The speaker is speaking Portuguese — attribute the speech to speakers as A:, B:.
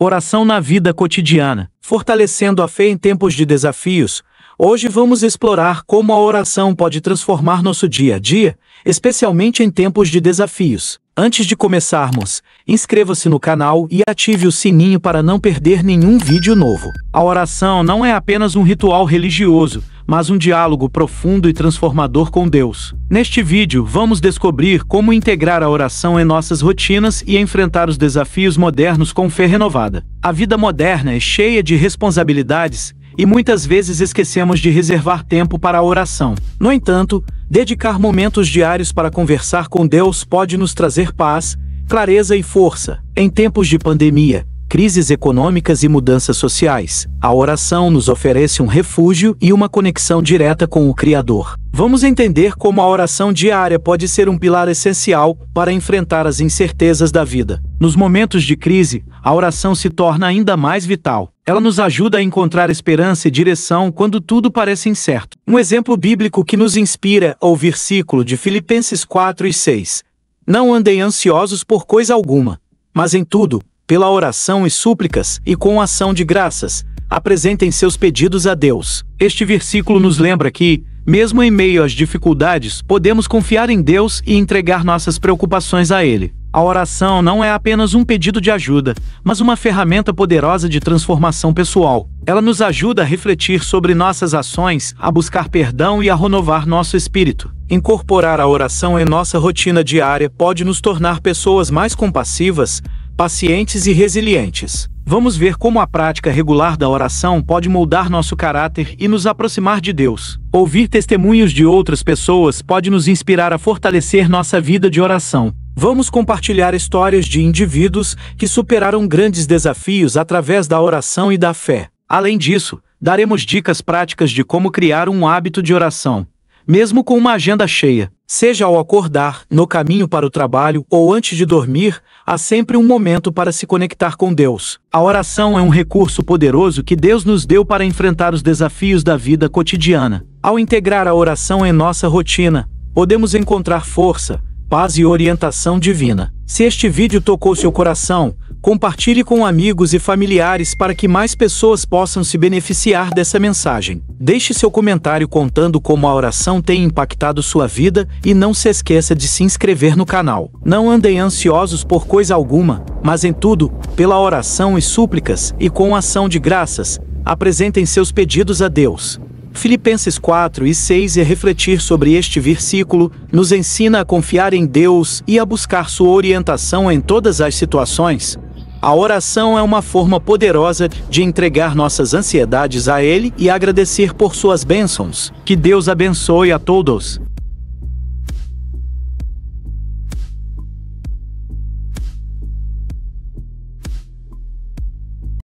A: Oração na vida cotidiana, fortalecendo a fé em tempos de desafios. Hoje vamos explorar como a oração pode transformar nosso dia a dia, especialmente em tempos de desafios. Antes de começarmos, inscreva-se no canal e ative o sininho para não perder nenhum vídeo novo. A oração não é apenas um ritual religioso, mas um diálogo profundo e transformador com Deus. Neste vídeo, vamos descobrir como integrar a oração em nossas rotinas e enfrentar os desafios modernos com fé renovada. A vida moderna é cheia de responsabilidades, e muitas vezes esquecemos de reservar tempo para a oração. No entanto, dedicar momentos diários para conversar com Deus pode nos trazer paz, clareza e força. Em tempos de pandemia, crises econômicas e mudanças sociais, a oração nos oferece um refúgio e uma conexão direta com o Criador. Vamos entender como a oração diária pode ser um pilar essencial para enfrentar as incertezas da vida. Nos momentos de crise, a oração se torna ainda mais vital. Ela nos ajuda a encontrar esperança e direção quando tudo parece incerto. Um exemplo bíblico que nos inspira é o versículo de Filipenses 4 e 6. Não andem ansiosos por coisa alguma, mas em tudo, pela oração e súplicas e com ação de graças, apresentem seus pedidos a Deus. Este versículo nos lembra que, mesmo em meio às dificuldades, podemos confiar em Deus e entregar nossas preocupações a Ele. A oração não é apenas um pedido de ajuda, mas uma ferramenta poderosa de transformação pessoal. Ela nos ajuda a refletir sobre nossas ações, a buscar perdão e a renovar nosso espírito. Incorporar a oração em nossa rotina diária pode nos tornar pessoas mais compassivas, pacientes e resilientes. Vamos ver como a prática regular da oração pode moldar nosso caráter e nos aproximar de Deus. Ouvir testemunhos de outras pessoas pode nos inspirar a fortalecer nossa vida de oração. Vamos compartilhar histórias de indivíduos que superaram grandes desafios através da oração e da fé. Além disso, daremos dicas práticas de como criar um hábito de oração mesmo com uma agenda cheia. Seja ao acordar, no caminho para o trabalho ou antes de dormir, há sempre um momento para se conectar com Deus. A oração é um recurso poderoso que Deus nos deu para enfrentar os desafios da vida cotidiana. Ao integrar a oração em nossa rotina, podemos encontrar força, paz e orientação divina. Se este vídeo tocou seu coração, compartilhe com amigos e familiares para que mais pessoas possam se beneficiar dessa mensagem. Deixe seu comentário contando como a oração tem impactado sua vida e não se esqueça de se inscrever no canal. Não andem ansiosos por coisa alguma, mas em tudo, pela oração e súplicas e com ação de graças, apresentem seus pedidos a Deus. Filipenses 4 e 6 e é refletir sobre este versículo nos ensina a confiar em Deus e a buscar sua orientação em todas as situações. A oração é uma forma poderosa de entregar nossas ansiedades a Ele e agradecer por suas bênçãos. Que Deus abençoe a todos.